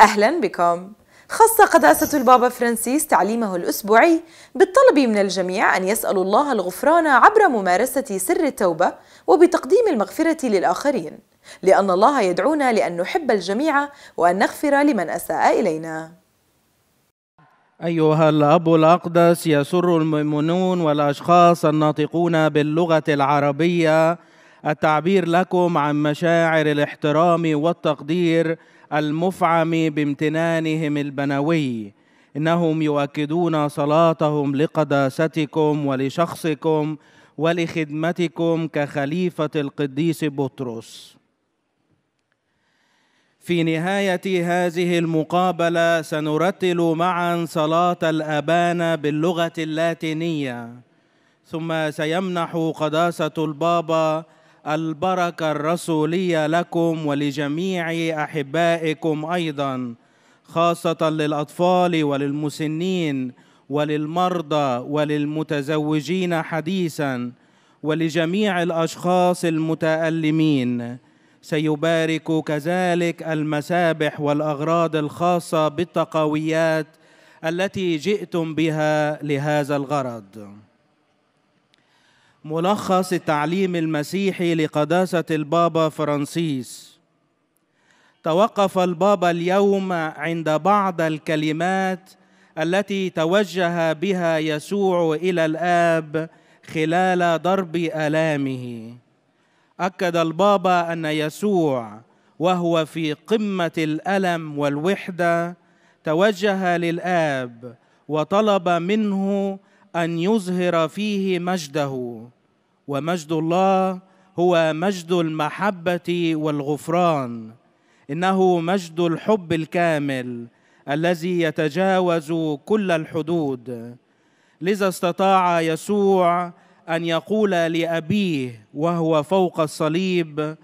أهلا بكم خص قداسة البابا فرانسيس تعليمه الأسبوعي بالطلب من الجميع أن يسألوا الله الغفران عبر ممارسة سر التوبة وبتقديم المغفرة للآخرين لأن الله يدعونا لأن نحب الجميع وأن نغفر لمن أساء إلينا أيها الأب الأقدس يسر المؤمنون والأشخاص الناطقون باللغة العربية التعبير لكم عن مشاعر الاحترام والتقدير المفعم بامتنانهم البنوي انهم يؤكدون صلاتهم لقداستكم ولشخصكم ولخدمتكم كخليفه القديس بطرس في نهايه هذه المقابله سنرتل معا صلاه الابان باللغه اللاتينيه ثم سيمنح قداسه البابا البركة الرسولية لكم ولجميع أحبائكم أيضا خاصة للأطفال وللمسنين وللمرضى وللمتزوجين حديثا ولجميع الأشخاص المتألمين سيبارك كذلك المسابح والأغراض الخاصة بالتقويات التي جئتم بها لهذا الغرض ملخص التعليم المسيحي لقداسة البابا فرانسيس توقف البابا اليوم عند بعض الكلمات التي توجه بها يسوع إلى الآب خلال ضرب آلامه أكد البابا أن يسوع وهو في قمة الألم والوحدة توجه للآب وطلب منه ان يظهر فيه مجده ومجد الله هو مجد المحبه والغفران انه مجد الحب الكامل الذي يتجاوز كل الحدود لذا استطاع يسوع ان يقول لابيه وهو فوق الصليب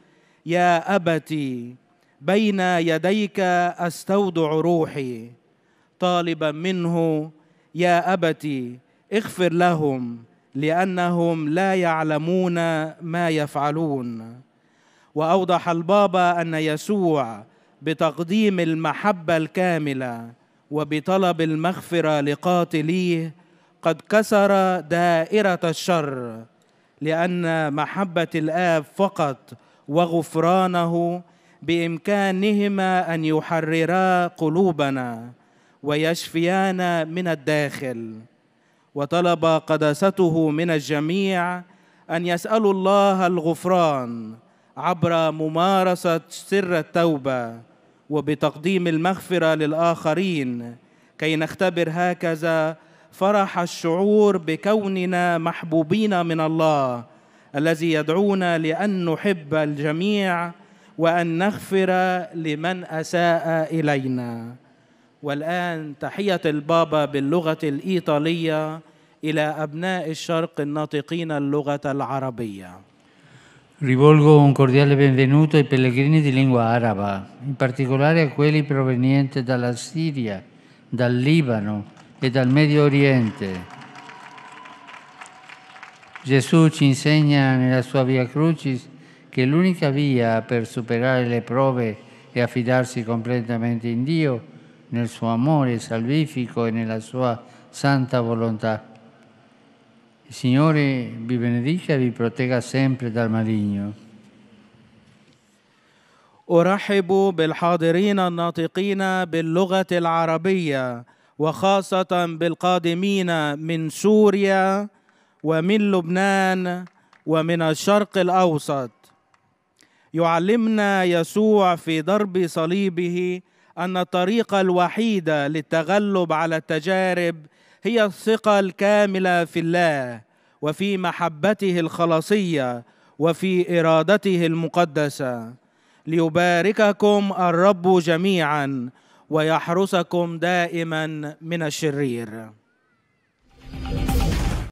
يا ابتي بين يديك استودع روحي طالبا منه يا ابتي اغفر لهم لانهم لا يعلمون ما يفعلون واوضح البابا ان يسوع بتقديم المحبه الكامله وبطلب المغفره لقاتليه قد كسر دائره الشر لان محبه الاب فقط وغفرانه بامكانهما ان يحررا قلوبنا ويشفيانا من الداخل وطلب قداسته من الجميع أن يسألوا الله الغفران عبر ممارسة سر التوبة وبتقديم المغفرة للآخرين كي نختبر هكذا فرح الشعور بكوننا محبوبين من الله الذي يدعونا لأن نحب الجميع وأن نغفر لمن أساء إلينا والآن تحية البابا باللغة الإيطالية إلى أبناء الشرق الناطقين اللغة العربية. Rivolgo un cordiale benvenuto ai pellegrini di lingua araba, in particolare a quelli provenienti dalla Siria, dal Libano e dal Medio Oriente. Gesù ci insegna nella sua Via Crucis che l'unica via per superare le prove e affidarsi completamente in Dio è nel suo amore salvifico e nella sua santa volontà. Il Signore vi benedica e vi protegga sempre dal maligno. ارحب بالحاضرين الناطقين باللغه العربيه وخاصه بالقادمين من سوريا ومن لبنان ومن الشرق الاوسط يعلمنا يسوع في ضرب صليبه ان الطريقه الوحيده للتغلب على التجارب هي الثقه الكامله في الله وفي محبته الخلاصيه وفي ارادته المقدسه ليبارككم الرب جميعا ويحرسكم دائما من الشرير